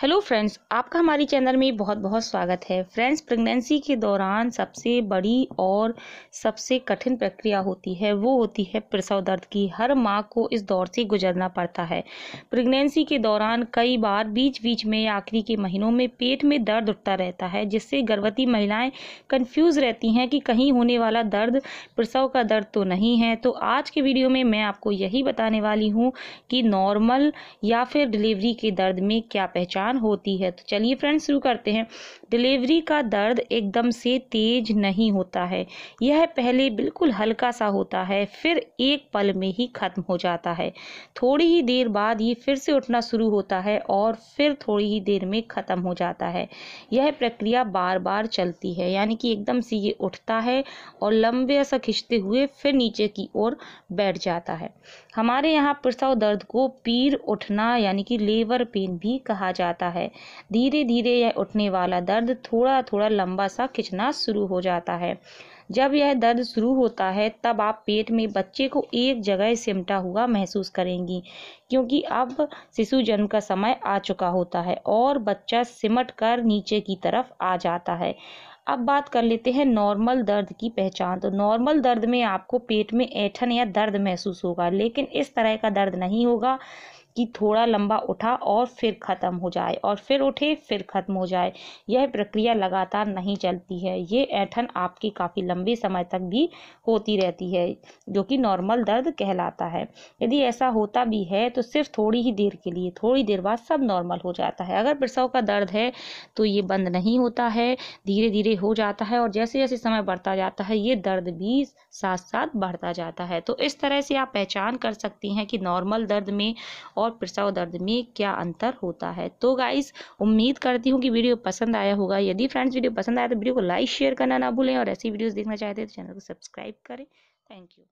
hello friends आपका हमारे channel में बहुत बहुत स्वागत है फ्रेंड्स प्रेगनेंसी के दौरान सबसे बड़ी और सबसे कठिन प्रक्रिया होती है वो होती है प्रसव दर्द की हर माँ को इस दौर से गुजरना पड़ता है प्रेगनेंसी के दौरान कई बार बीच बीच में आखिरी के महीनों में पेट में दर्द उठता रहता है जिससे गर्भवती महिलाएँ कन्फ्यूज़ रहती हैं कि कहीं होने वाला दर्द प्रसव का दर्द तो नहीं है तो आज के वीडियो में मैं आपको यही बताने वाली हूँ कि नॉर्मल या फिर डिलीवरी के दर्द में क्या पहचान परेशान होती है तो चलिए फ्रेंड्स शुरू करते हैं डिलीवरी का दर्द एकदम से तेज नहीं होता है यह पहले बिल्कुल हल्का सा होता है फिर एक पल में ही ख़त्म हो जाता है थोड़ी ही देर बाद ये फिर से उठना शुरू होता है और फिर थोड़ी ही देर में ख़त्म हो जाता है यह प्रक्रिया बार बार चलती है यानी कि एकदम से ये उठता है और लंबे ऐसा खींचते हुए फिर नीचे की ओर बैठ जाता है हमारे यहाँ प्रसव दर्द को पीर उठना यानी कि लेबर पेन भी कहा जाता जाता है धीरे धीरे यह उठने वाला दर्द थोड़ा थोड़ा लंबा सा खिंचना शुरू हो जाता है जब यह दर्द शुरू होता है तब आप पेट में बच्चे को एक जगह सिमटा हुआ महसूस करेंगी क्योंकि अब शिशु जन्म का समय आ चुका होता है और बच्चा सिमट कर नीचे की तरफ आ जाता है अब बात कर लेते हैं नॉर्मल दर्द की पहचान तो नॉर्मल दर्द में आपको पेट में ऐठन या दर्द महसूस होगा लेकिन इस तरह का दर्द नहीं होगा कि थोड़ा लंबा उठा और फिर ख़त्म हो जाए और फिर उठे फिर ख़त्म हो जाए यह प्रक्रिया लगातार नहीं चलती है ये ऐठन आपकी काफ़ी लंबे समय तक भी होती रहती है जो कि नॉर्मल दर्द कहलाता है यदि ऐसा होता भी है तो सिर्फ थोड़ी ही देर के लिए थोड़ी देर बाद सब नॉर्मल हो जाता है अगर प्रसव का दर्द है तो ये बंद नहीं होता है धीरे धीरे हो जाता है और जैसे जैसे समय बढ़ता जाता है ये दर्द भी साथ साथ बढ़ता जाता है तो इस तरह से आप पहचान कर सकती हैं कि नॉर्मल दर्द में और और प्रसव दर्द में क्या अंतर होता है तो गाइस उम्मीद करती हूँ कि वीडियो पसंद आया होगा यदि फ्रेंड्स वीडियो पसंद आया तो वीडियो को लाइक शेयर करना ना भूलें और ऐसी वीडियोस देखना चाहते हैं तो चैनल को सब्सक्राइब करें थैंक यू